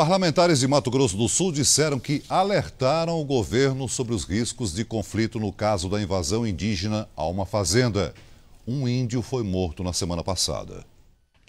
Parlamentares de Mato Grosso do Sul disseram que alertaram o governo sobre os riscos de conflito no caso da invasão indígena a uma fazenda. Um índio foi morto na semana passada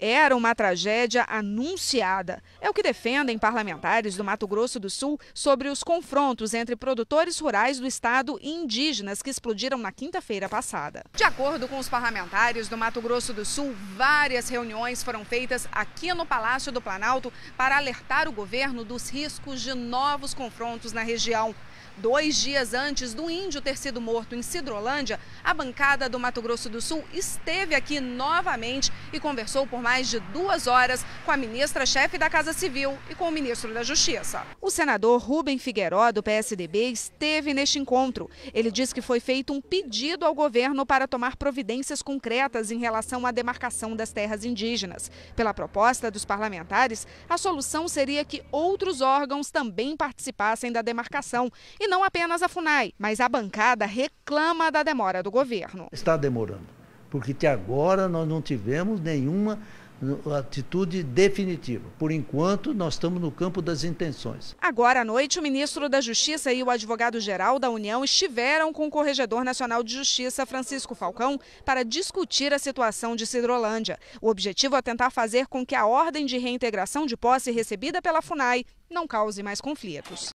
era uma tragédia anunciada. É o que defendem parlamentares do Mato Grosso do Sul sobre os confrontos entre produtores rurais do estado e indígenas que explodiram na quinta-feira passada. De acordo com os parlamentares do Mato Grosso do Sul, várias reuniões foram feitas aqui no Palácio do Planalto para alertar o governo dos riscos de novos confrontos na região. Dois dias antes do índio ter sido morto em Cidrolândia, a bancada do Mato Grosso do Sul esteve aqui novamente e conversou por mais de duas horas com a ministra-chefe da Casa Civil e com o ministro da Justiça. O senador Rubem Figueiró, do PSDB, esteve neste encontro. Ele diz que foi feito um pedido ao governo para tomar providências concretas em relação à demarcação das terras indígenas. Pela proposta dos parlamentares, a solução seria que outros órgãos também participassem da demarcação e não apenas a FUNAI, mas a bancada reclama da demora do governo. Está demorando, porque até agora nós não tivemos nenhuma atitude definitiva. Por enquanto, nós estamos no campo das intenções. Agora à noite, o ministro da Justiça e o advogado-geral da União estiveram com o Corregedor Nacional de Justiça, Francisco Falcão, para discutir a situação de Cidrolândia. O objetivo é tentar fazer com que a ordem de reintegração de posse recebida pela FUNAI não cause mais conflitos.